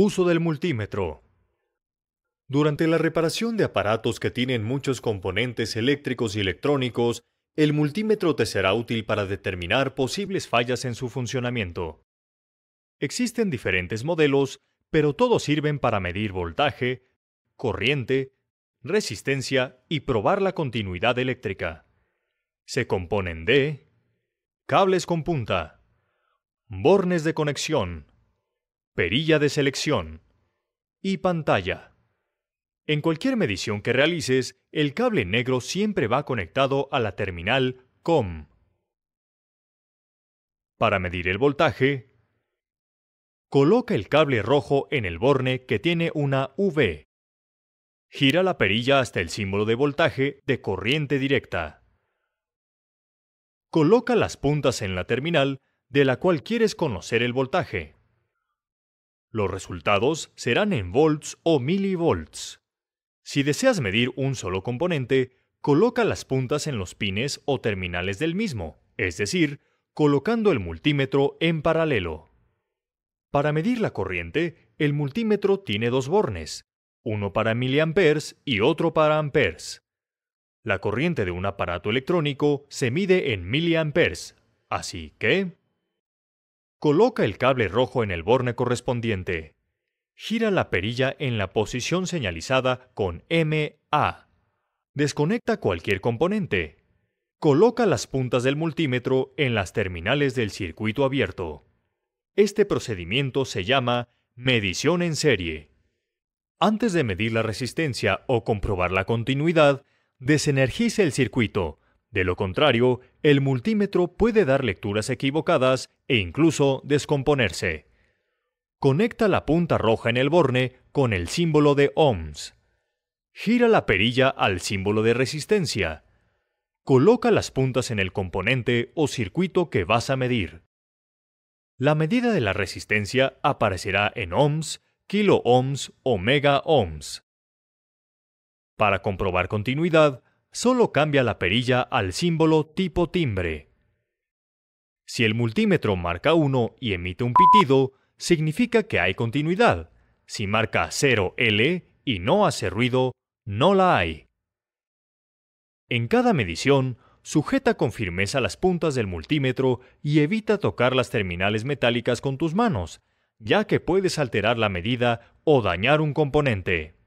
Uso del multímetro. Durante la reparación de aparatos que tienen muchos componentes eléctricos y electrónicos, el multímetro te será útil para determinar posibles fallas en su funcionamiento. Existen diferentes modelos, pero todos sirven para medir voltaje, corriente, resistencia y probar la continuidad eléctrica. Se componen de cables con punta, bornes de conexión, perilla de selección y pantalla. En cualquier medición que realices, el cable negro siempre va conectado a la terminal COM. Para medir el voltaje, coloca el cable rojo en el borne que tiene una V. Gira la perilla hasta el símbolo de voltaje de corriente directa. Coloca las puntas en la terminal de la cual quieres conocer el voltaje. Los resultados serán en volts o milivolts. Si deseas medir un solo componente, coloca las puntas en los pines o terminales del mismo, es decir, colocando el multímetro en paralelo. Para medir la corriente, el multímetro tiene dos bornes, uno para miliamperes y otro para amperes. La corriente de un aparato electrónico se mide en miliamperes, así que... Coloca el cable rojo en el borne correspondiente. Gira la perilla en la posición señalizada con MA. Desconecta cualquier componente. Coloca las puntas del multímetro en las terminales del circuito abierto. Este procedimiento se llama medición en serie. Antes de medir la resistencia o comprobar la continuidad, desenergice el circuito de lo contrario, el multímetro puede dar lecturas equivocadas e incluso descomponerse. Conecta la punta roja en el borne con el símbolo de ohms. Gira la perilla al símbolo de resistencia. Coloca las puntas en el componente o circuito que vas a medir. La medida de la resistencia aparecerá en ohms, kilo ohms o mega Para comprobar continuidad, solo cambia la perilla al símbolo tipo timbre. Si el multímetro marca 1 y emite un pitido, significa que hay continuidad. Si marca 0L y no hace ruido, no la hay. En cada medición, sujeta con firmeza las puntas del multímetro y evita tocar las terminales metálicas con tus manos, ya que puedes alterar la medida o dañar un componente.